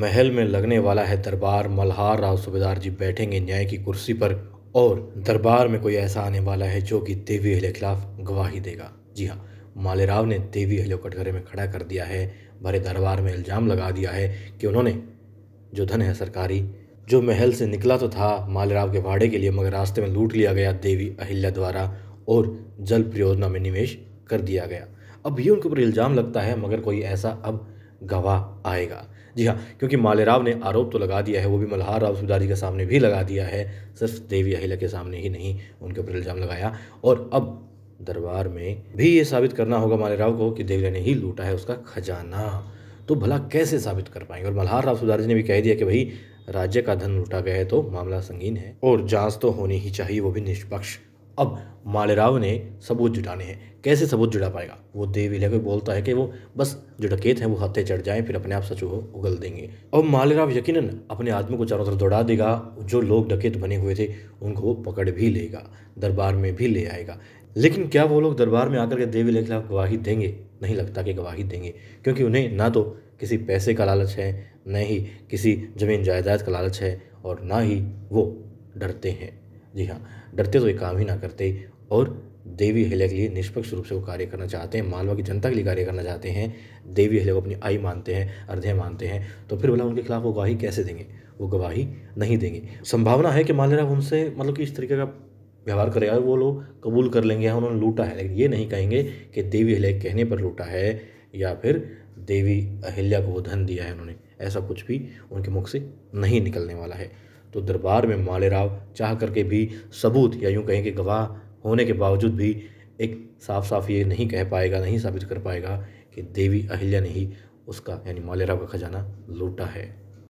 महल में लगने वाला है दरबार मल्हार राव सूबेदार जी बैठेंगे न्याय की कुर्सी पर और दरबार में कोई ऐसा आने वाला है जो कि देवी अहले खिलाफ गवाही देगा जी हाँ मालेराव ने देवी अहले को कटघरे में खड़ा कर दिया है भरे दरबार में इल्ज़ाम लगा दिया है कि उन्होंने जो धन है सरकारी जो महल से निकला तो था मालेराव के भाड़े के लिए मगर रास्ते में लूट लिया गया देवी अहिल्या द्वारा और जल परियोजना में निवेश कर दिया गया अब ये उनके ऊपर इल्ज़ाम लगता है मगर कोई ऐसा अब गवाह आएगा जी हाँ क्योंकि मालेराव ने आरोप तो लगा दिया है वो भी मल्हार राव सुधारी के सामने भी लगा दिया है सिर्फ देवी अहिला के सामने ही नहीं उनके ऊपर इल्ज़ाम लगाया और अब दरबार में भी ये साबित करना होगा मालेराव को कि देवी ने ही लूटा है उसका खजाना तो भला कैसे साबित कर पाएंगे और मल्हार राव सुधारी ने भी कह दिया कि भाई राज्य का धन लूटा गया है तो मामला संगीन है और जांच तो होनी ही चाहिए वो भी निष्पक्ष अब मालेराव ने सबूत जुटाने हैं कैसे सबूत जुटा पाएगा वो देवी लेकर बोलता है कि वो बस जो डकेत हैं वो हत्थे चढ़ जाएं फिर अपने आप सच वो उगल देंगे अब मालेराव यकीनन अपने आदमी को चारों तरफ दौड़ा देगा जो लोग डकेत बने हुए थे उनको पकड़ भी लेगा दरबार में भी ले आएगा लेकिन क्या वो लोग दरबार में आकर के देवी के खिलाफ गवाही देंगे नहीं लगता कि गवाही देंगे क्योंकि उन्हें ना तो किसी पैसे का लालच है न ही किसी ज़मीन जायदाद का लालच है और ना ही वो डरते हैं जी हाँ डरते तो ये काम ही ना करते और देवी अहिल्या के लिए निष्पक्ष रूप से वो कार्य करना चाहते हैं मालवा की जनता के लिए कार्य करना चाहते हैं देवी अहिल्या को अपनी आई मानते हैं अर्ध्य मानते हैं तो फिर भला उनके खिलाफ वो गवाही कैसे देंगे वो गवाही नहीं देंगे संभावना है कि मालवा उनसे मतलब कि इस तरीके का व्यवहार करेगा वो लोग कबूल कर लेंगे या उन्होंने लूटा है लेकिन ये नहीं कहेंगे कि देवी अहिल्या कहने पर लूटा है या फिर देवी अहिल्या को वो धन दिया है उन्होंने ऐसा कुछ भी उनके मुख से नहीं निकलने वाला है तो दरबार में मालेराव चाह करके भी सबूत या यूँ कहें कि गवाह होने के बावजूद भी एक साफ साफ ये नहीं कह पाएगा नहीं साबित कर पाएगा कि देवी अहिल्या ने ही उसका यानी मालेराव का खजाना लूटा है